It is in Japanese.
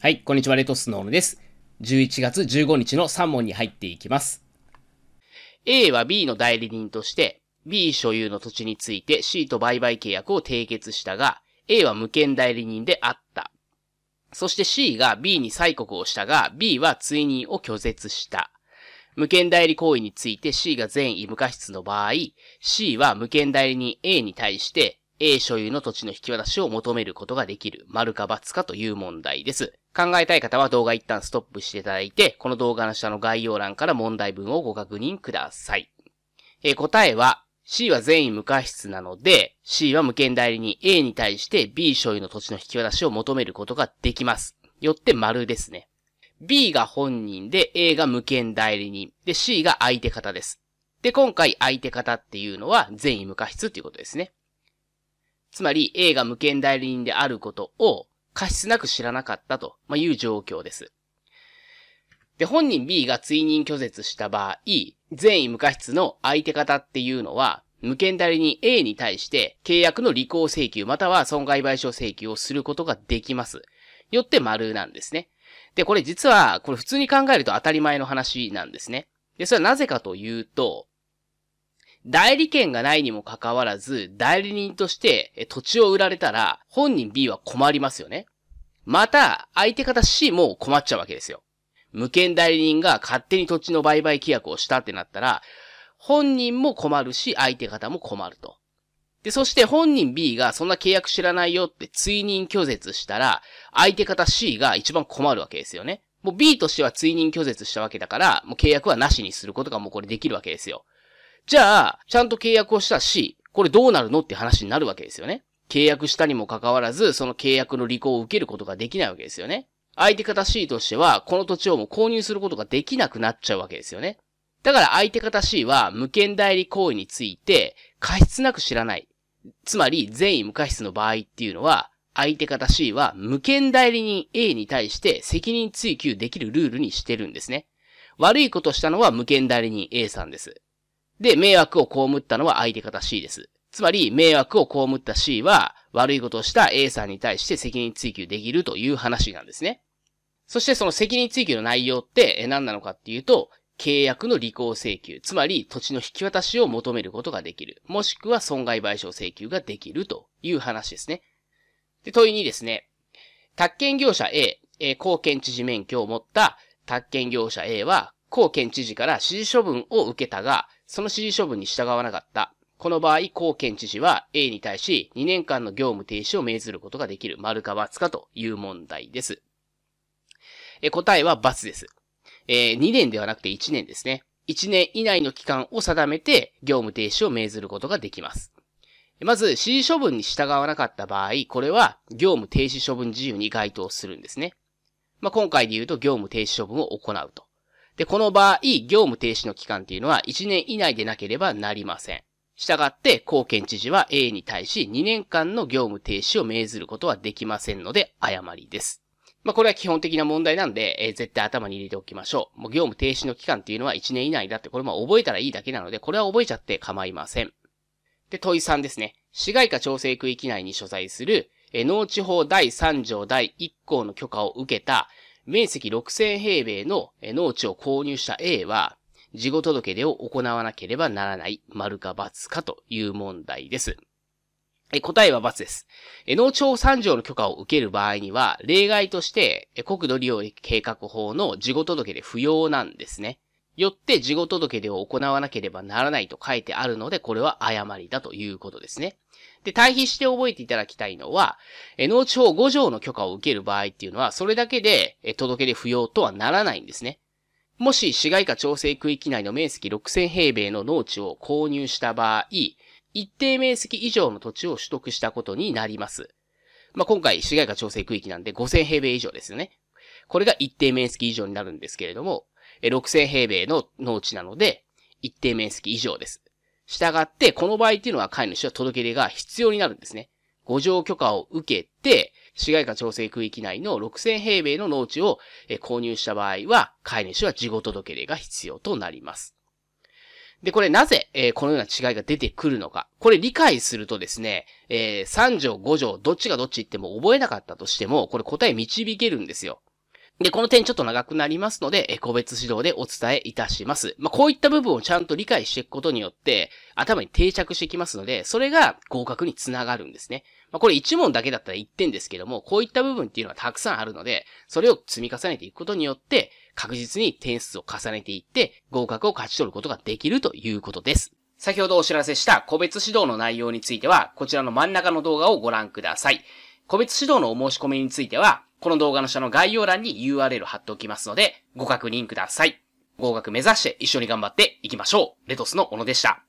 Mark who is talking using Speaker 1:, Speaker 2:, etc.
Speaker 1: はい、こんにちは、レトスノールです。11月15日の3問に入っていきます。A は B の代理人として、B 所有の土地について C と売買契約を締結したが、A は無権代理人であった。そして C が B に催告をしたが、B は追認を拒絶した。無権代理行為について C が善意無過失の場合、C は無権代理人 A に対して A 所有の土地の引き渡しを求めることができる、丸か×かという問題です。考えたい方は動画一旦ストップしていただいて、この動画の下の概要欄から問題文をご確認ください。えー、答えは、C は全員無過失なので、C は無権代理人 A に対して B 所有の土地の引き渡しを求めることができます。よって丸ですね。B が本人で A が無権代理人。で、C が相手方です。で、今回相手方っていうのは善意無過失っていうことですね。つまり A が無権代理人であることを過失なく知らなかったという状況です。で、本人 B が追認拒絶した場合、善意無過失の相手方っていうのは、無権代理人 A に対して契約の履行請求または損害賠償請求をすることができます。よって丸なんですね。で、これ実は、これ普通に考えると当たり前の話なんですね。で、それはなぜかというと、代理権がないにもかかわらず、代理人として土地を売られたら、本人 B は困りますよね。また、相手方 C も困っちゃうわけですよ。無権代理人が勝手に土地の売買規約をしたってなったら、本人も困るし、相手方も困ると。で、そして本人 B がそんな契約知らないよって追認拒絶したら、相手方 C が一番困るわけですよね。もう B としては追認拒絶したわけだから、もう契約はなしにすることがもうこれできるわけですよ。じゃあ、ちゃんと契約をした C、これどうなるのって話になるわけですよね。契約したにもかかわらず、その契約の履行を受けることができないわけですよね。相手方 C としては、この土地をもう購入することができなくなっちゃうわけですよね。だから相手方 C は無権代理行為について過失なく知らない。つまり善意無過失の場合っていうのは、相手方 C は無権代理人 A に対して責任追及できるルールにしてるんですね。悪いことしたのは無権代理人 A さんです。で、迷惑を被ったのは相手方 C です。つまり、迷惑を被った C は悪いことをした A さんに対して責任追及できるという話なんですね。そしてその責任追及の内容って何なのかっていうと、契約の履行請求、つまり土地の引き渡しを求めることができる。もしくは損害賠償請求ができるという話ですね。で、問いにですね、宅建業者 A、え公権知事免許を持った宅建業者 A は、公県知事から指示処分を受けたが、その指示処分に従わなかった。この場合、公県知事は A に対し2年間の業務停止を命ずることができる。丸か×かという問題です。え答えは×です。えー、2年ではなくて1年ですね。1年以内の期間を定めて業務停止を命ずることができます。まず、指示処分に従わなかった場合、これは業務停止処分事由に該当するんですね。まあ、今回で言うと業務停止処分を行うと。で、この場合、業務停止の期間っていうのは1年以内でなければなりません。したがって、後見知事は A に対し2年間の業務停止を命ずることはできませんので、誤りです。まあ、これは基本的な問題なんで、えー、絶対頭に入れておきましょう。もう業務停止の期間っていうのは1年以内だって、これま覚えたらいいだけなので、これは覚えちゃって構いません。で、問い3ですね。市街化調整区域内に所在する、え農地法第3条第1項の許可を受けた、面積6000平米の農地を購入した A は、事後届出を行わなければならない、丸か×かという問題です。答えは×です。農庁三条の許可を受ける場合には、例外として、国土利用計画法の事後届で不要なんですね。よって事後届でを行わなければならないと書いてあるので、これは誤りだということですね。で、対比して覚えていただきたいのは、農地法5条の許可を受ける場合っていうのは、それだけで届け出不要とはならないんですね。もし市街化調整区域内の面積6000平米の農地を購入した場合、一定面積以上の土地を取得したことになります。まあ、今回、市街化調整区域なんで5000平米以上ですよね。これが一定面積以上になるんですけれども、6000平米の農地なので、一定面積以上です。したがって、この場合っていうのは飼い主は届け出が必要になるんですね。誤条許可を受けて、市街化調整区域内の6000平米の農地を購入した場合は、飼い主は事後届出が必要となります。で、これなぜ、えー、このような違いが出てくるのか。これ理解するとですね、えー、3条5条、どっちがどっち言っても覚えなかったとしても、これ答え導けるんですよ。で、この点ちょっと長くなりますので、え個別指導でお伝えいたします。まあ、こういった部分をちゃんと理解していくことによって、頭に定着してきますので、それが合格につながるんですね。まあ、これ1問だけだったら1点ですけども、こういった部分っていうのはたくさんあるので、それを積み重ねていくことによって、確実に点数を重ねていって、合格を勝ち取ることができるということです。先ほどお知らせした個別指導の内容については、こちらの真ん中の動画をご覧ください。個別指導のお申し込みについては、この動画の下の概要欄に URL 貼っておきますので、ご確認ください。合格目指して一緒に頑張っていきましょう。レトスの小野でした。